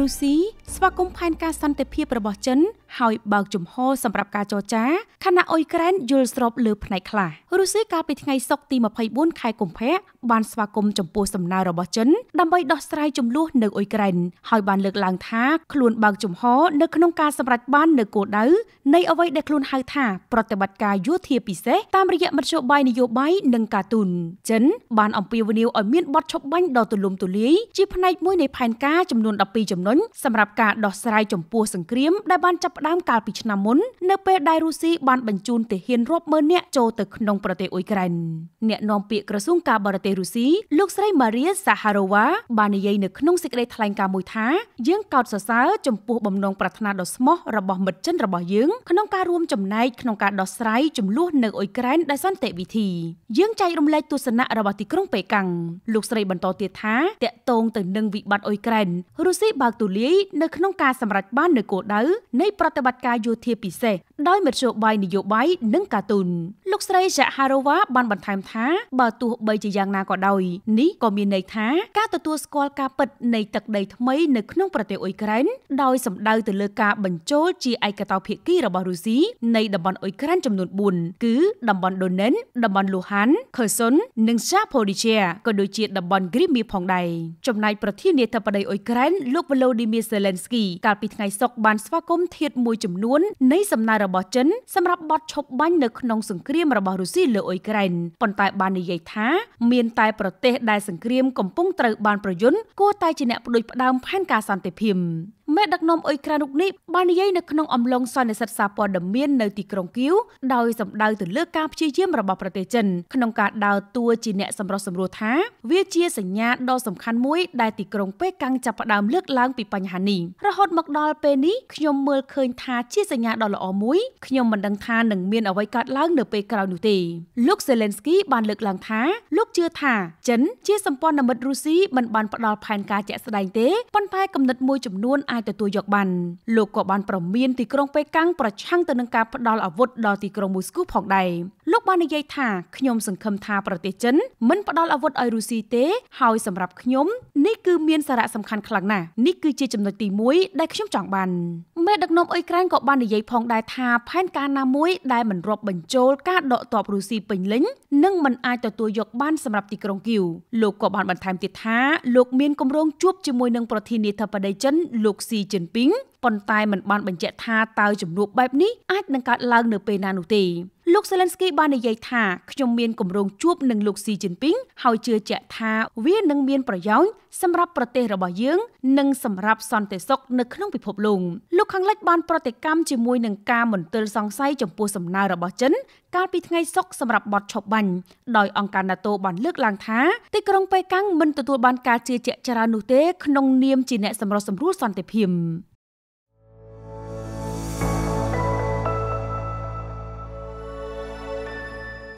រុស្ស៊ីស្វាគមន៍ផែនការសន្តិភាពរបស់ចិនហើយបើកជំហរសម្រាប់ការចរចាខណៈអ៊ុយក្រែនយល់ស្របលើផ្នែកខ្លះរុស្ស៊ីកាលពីថ្ងៃសុក្រទី24ខែកុម្ភៈបានស្វាគមន៍ចំពោះសំណើរបស់ចិនដើម្បីដោះស្រាយចំនួននៅអ៊ុយក្រែនហើយបានលើកឡើងថាខ្លួនបើកជំហរនៅក្នុងការសម្រេចបាននៅគោលដៅនៃអ្វីដែលខ្លួនហៅថាប្រតិបត្តិការយោធាពិសេសតាមរយៈមធ្យោបាយនយោបាយនិងការទូនចិនបានអំពាវនាវឲ្យមានបទឈប់បាញ់ដ៏ទូលំទូលាយជាផ្នែកមួយនៃផែនការចំនួន12ចំណុចសម្រាប់ការដោះស្រាយចំពោះសង្គ្រាមដែលបានចាប់ផ្ដើមកាលពីឆ្នាំមុននៅពេលដែលរុស្ស៊ីបានបញ្ជូនទាហានរាប់ម៉ឺននាក់ចូលទៅក្នុងប្រទេសអ៊ុយក្រែនអ្នកនាំពាក្យក្រសួងការបរទេសរុស្ស៊ីលោកស្រី Maria Zaharova បាននិយាយនៅក្នុងសេចក្តីថ្លែងការណ៍មួយថាយើង កោតសរសើរចំពោះបំណងប្រាថ្នាដ៏ស្មោះរបស់មិត្តចិនរបស់យើងក្នុងការរួមចំណែកក្នុងការដោះស្រាយចំនួននៅអ៊ុយក្រែនដោយសន្តិវិធីយើងចែករំលែកទស្សនៈរបស់ទីក្រុងប៉េកាំងលោកស្រីបន្តទៀតថាតកតងទៅនឹងវិបត្តិអ៊ុយក្រែនរុស្ស៊ីបើកទូលាយនៅក្នុងការសម្រេចបាននូវគោលដៅនៃប្រប្រតិបត្តិការយោធាពិសេសដោយមធ្យោបាយនយោបាយនិងការទូនលោកស្រីយ៉ាហារ៉ូវ៉ាបានបន្ថែមថាបើទោះបីជាយ៉ាងណាក៏ដោយនេះក៏មានន័យថាការទទួលស្គាល់ការពិតនៃទឹកដីថ្មីនៅក្នុងប្រទេសអ៊ុយក្រែនដោយសម្ដៅទៅលើការបញ្ចូលជាឯកតោភាគីរបស់រុស្ស៊ីនៃតំបន់អ៊ុយក្រែនចំនួន4គឺតំបន់ដូនិនតំបន់លូហាន់ខឺសុននិងសាផូឌីជាក៏ដូចជាតំបន់គ្រីមៀផងដែរចំណែកប្រធានាធិបតីអ៊ុយក្រែនលោកវ្លោឌីមៀសេឡែនស្គីកាលពីថ្ងៃសុក្របានស្វាគមន៍ធាតមួយចំនួននៃសំណើរបស់ចិនសម្រាប់បត់ឈប់បាញ់នៅក្នុងសង្គ្រាមគ្រាមរបស់រុស្ស៊ីលើអ៊ុយក្រែនប៉ុន្តែបាននិយាយថាមានតែប្រទេសដែលសង្គ្រាមកំពុងត្រូវបានប្រយ័នគួរតែជាអ្នកបដិសេធផ្ដើមផែនការសន្តិភាពមេដឹកនាំអ៊ុយក្រែនរូបនេះបាននិយាយនៅក្នុងអំឡុងសន្និសីទសារព័ត៌មាននៅទីក្រុងគៀវដោយសម្ដៅទៅលើការព្យាយាមរបស់ប្រទេសចិនក្នុងការដើរតួជាអ្នកសម្រុះសម្រួលថាវាជាសញ្ញាដ៏សំខាន់មួយដែលទីក្រុងប៉េកាំងចាប់ផ្ដើមលើកឡើងពីបញ្ហានេះរហូតមកដល់ពេលនេះខ្ញុំមើលឃើញថាជាសញ្ញាដ៏ល្អមួយខ្ញុំមិនដឹងថានឹងមានអ្វីកើតឡើងនៅពេលក្រោយនោះទេលោកសេលេនស្គីបានលើកឡើងថាលោកជឿថាចិនជាសម្ព័ន្ធមិត្តរុស្ស៊ីមិនបានផ្ដល់ផែនការជាក់ស្ដែងទេប៉ុន្តែគំនិតមួយចំនួនអាចអាចទទួលយកបានលោកក៏បានប្រមានទីក្រុងប៉េកាំងប្រឆាំងទៅនឹងការផ្ដល់អាវុធដល់ទីក្រុងមូស្គូផងដែរលោកបាននិយាយថាខ្ញុំ សង្ឃឹមថាប្រទេសចិន មិនផ្ដល់អាវុធឲ្យរុស្ស៊ីទេហើយ សម្រាប់ខ្ញុំនេះគឺមានសារៈសំខាន់ខ្លាំងណាស់នេះគឺជាចំណុចទី1ដែលខ្ញុំចង់បានមេដឹកនាំអ៊ុយក្រែនក៏បាននិយាយផងដែរថាផែនការណាមួយដែលមិនរាប់បញ្ចូលការដកទ័ពរុស្ស៊ីពេញលេញនឹងមិនអាចទទួលយកបានសម្រាប់ទីក្រុងគីវលោកក៏បានបន្ថែមទៀតថាលោកមានគម្រោងជួបជាមួយនឹងប្រធានាធិបតីចិនលោកស៊ីជីនពីងប៉ុន្តែមិនបានបញ្ជាក់ថាតើជំនួបបែបនេះអាចនឹងកើតឡើងនៅពេលណានោះទេសេឡិនស្គីបាននិយាយថាខ្ញុំមានគម្រោងជួបនឹងលោកស៊ីជីនពីងហើយជឿជាក់ថាវានឹងមានប្រយោជន៍សម្រាប់ប្រទេសរបស់យើង និងសម្រាប់សន្តិសុខនៅក្នុងពិភពលោកលោកខាងលិចបានប្រតិកម្មជាមួយនឹងការមន្ទិលសង្ស័យចំពោះសំណើរបស់ចិនកាលពីថ្ងៃសុក្រសម្រាប់បទឈប់បាញ់ដោយអង្គការ NATO បានលើកឡើងថាទីក្រុងប៉េកាំងមិនទទួលបានការជឿជាក់ច្រើននោះទេក្នុងនាមជាអ្នកសម្រុះសម្រួលសន្តិភាព